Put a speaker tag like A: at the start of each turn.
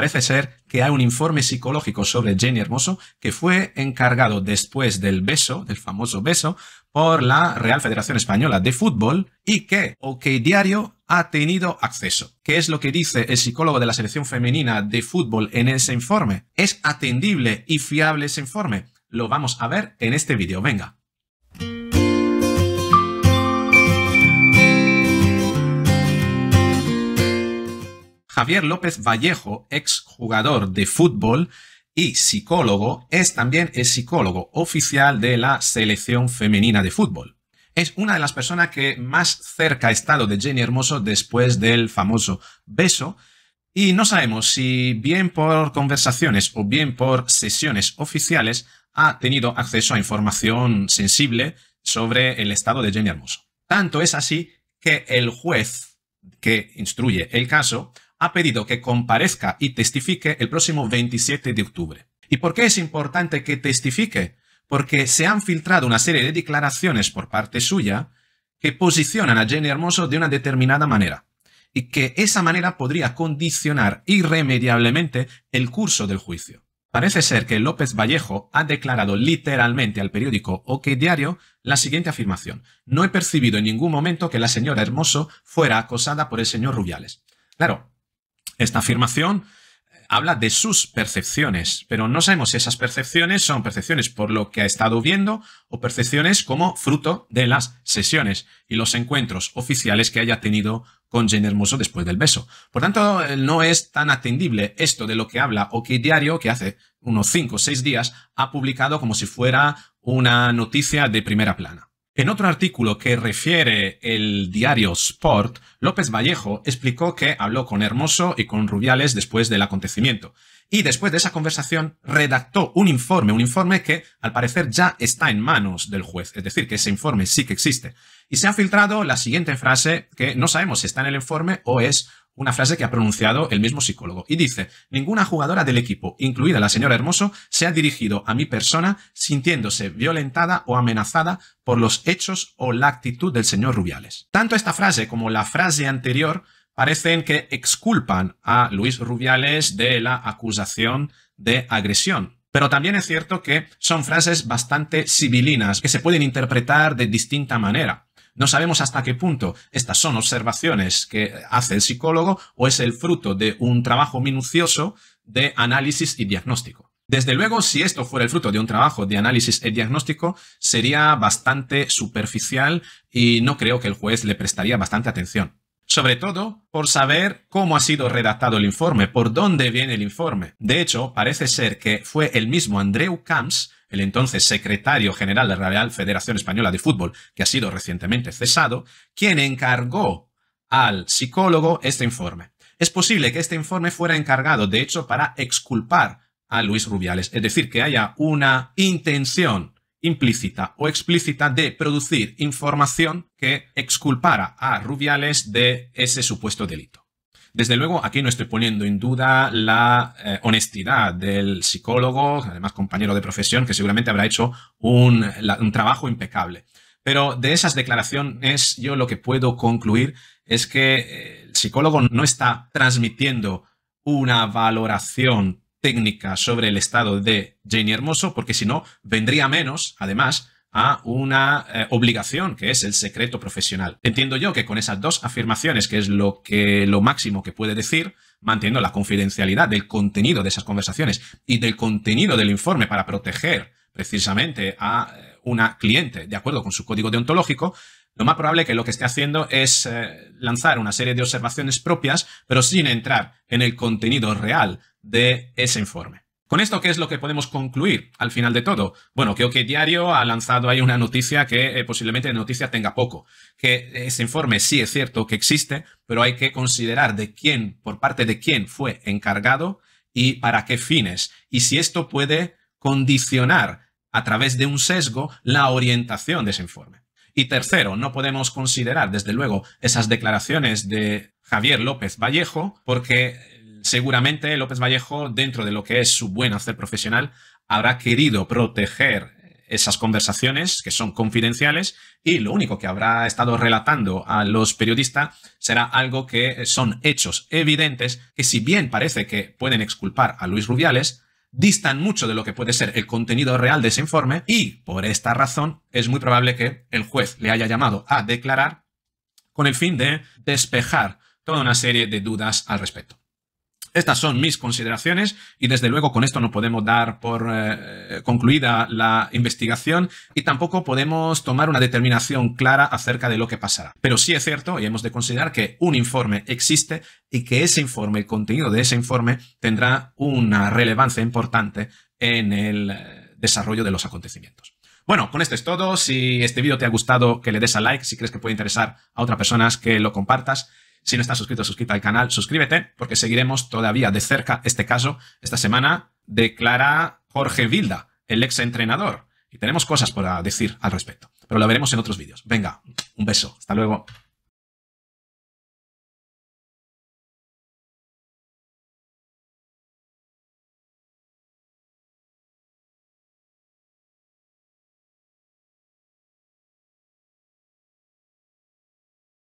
A: Parece ser que hay un informe psicológico sobre Jenny Hermoso que fue encargado después del beso, del famoso beso, por la Real Federación Española de Fútbol y que OK Diario ha tenido acceso. ¿Qué es lo que dice el psicólogo de la selección femenina de fútbol en ese informe? ¿Es atendible y fiable ese informe? Lo vamos a ver en este vídeo. Venga. Javier López Vallejo, ex jugador de fútbol y psicólogo, es también el psicólogo oficial de la selección femenina de fútbol. Es una de las personas que más cerca ha estado de Jenny Hermoso después del famoso beso, y no sabemos si bien por conversaciones o bien por sesiones oficiales ha tenido acceso a información sensible sobre el estado de Jenny Hermoso. Tanto es así que el juez que instruye el caso ha pedido que comparezca y testifique el próximo 27 de octubre. ¿Y por qué es importante que testifique? Porque se han filtrado una serie de declaraciones por parte suya que posicionan a Jenny Hermoso de una determinada manera y que esa manera podría condicionar irremediablemente el curso del juicio. Parece ser que López Vallejo ha declarado literalmente al periódico OK Diario la siguiente afirmación. No he percibido en ningún momento que la señora Hermoso fuera acosada por el señor Rubiales. Claro, esta afirmación eh, habla de sus percepciones, pero no sabemos si esas percepciones son percepciones por lo que ha estado viendo o percepciones como fruto de las sesiones y los encuentros oficiales que haya tenido con Jane Hermoso después del beso. Por tanto, eh, no es tan atendible esto de lo que habla que Diario, que hace unos cinco o seis días ha publicado como si fuera una noticia de primera plana. En otro artículo que refiere el diario Sport, López Vallejo explicó que habló con Hermoso y con Rubiales después del acontecimiento. Y después de esa conversación redactó un informe, un informe que al parecer ya está en manos del juez, es decir, que ese informe sí que existe. Y se ha filtrado la siguiente frase que no sabemos si está en el informe o es una frase que ha pronunciado el mismo psicólogo, y dice, ninguna jugadora del equipo, incluida la señora Hermoso, se ha dirigido a mi persona sintiéndose violentada o amenazada por los hechos o la actitud del señor Rubiales. Tanto esta frase como la frase anterior parecen que exculpan a Luis Rubiales de la acusación de agresión, pero también es cierto que son frases bastante civilinas, que se pueden interpretar de distinta manera. No sabemos hasta qué punto estas son observaciones que hace el psicólogo o es el fruto de un trabajo minucioso de análisis y diagnóstico. Desde luego, si esto fuera el fruto de un trabajo de análisis y diagnóstico, sería bastante superficial y no creo que el juez le prestaría bastante atención. Sobre todo por saber cómo ha sido redactado el informe, por dónde viene el informe. De hecho, parece ser que fue el mismo Andreu Camps el entonces secretario general de la Real Federación Española de Fútbol, que ha sido recientemente cesado, quien encargó al psicólogo este informe. Es posible que este informe fuera encargado, de hecho, para exculpar a Luis Rubiales, es decir, que haya una intención implícita o explícita de producir información que exculpara a Rubiales de ese supuesto delito. Desde luego, aquí no estoy poniendo en duda la eh, honestidad del psicólogo, además compañero de profesión, que seguramente habrá hecho un, un trabajo impecable. Pero de esas declaraciones yo lo que puedo concluir es que eh, el psicólogo no está transmitiendo una valoración técnica sobre el estado de Jenny Hermoso, porque si no, vendría menos, además, a una eh, obligación que es el secreto profesional. Entiendo yo que con esas dos afirmaciones, que es lo, máximo que puede decir, manteniendo la confidencialidad del contenido de esas conversaciones y del contenido del informe para proteger precisamente a eh, una cliente de acuerdo con su código deontológico, lo más probable que lo que esté haciendo es eh, lanzar una serie de observaciones propias, pero sin entrar en el contenido real de ese informe. Con esto, ¿qué es lo que podemos concluir al final de todo? Bueno, creo que Diario ha lanzado ahí una noticia que eh, posiblemente de noticia tenga poco. Que ese informe sí es cierto que existe, pero hay que considerar de quién, por parte de quién fue encargado y para qué fines. Y si esto puede condicionar a través de un sesgo la orientación de ese informe. Y tercero, no podemos considerar, desde luego, esas declaraciones de Javier López Vallejo, porque seguramente López Vallejo, dentro de lo que es su buen hacer profesional, habrá querido proteger esas conversaciones que son confidenciales y lo único que habrá estado relatando a los periodistas será algo que son hechos evidentes que si bien parece que pueden exculpar a Luis Rubiales, distan mucho de lo que puede ser el contenido real de ese informe y por esta razón es muy probable que el juez le haya llamado a declarar con el fin de despejar toda una serie de dudas al respecto. Estas son mis consideraciones y desde luego con esto no podemos dar por eh, concluida la investigación y tampoco podemos tomar una determinación clara acerca de lo que pasará. Pero sí es cierto y hemos de considerar que un informe existe y que ese informe, el contenido de ese informe, tendrá una relevancia importante en el eh, desarrollo de los acontecimientos. Bueno, con esto es todo. Si este vídeo te ha gustado, que le des a like. Si crees que puede interesar a otras personas, que lo compartas. Si no estás suscrito, suscríbete al canal, suscríbete, porque seguiremos todavía de cerca este caso esta semana declara Jorge Vilda, el ex entrenador. Y tenemos cosas para ah, decir al respecto, pero lo veremos en otros vídeos. Venga, un beso, hasta luego.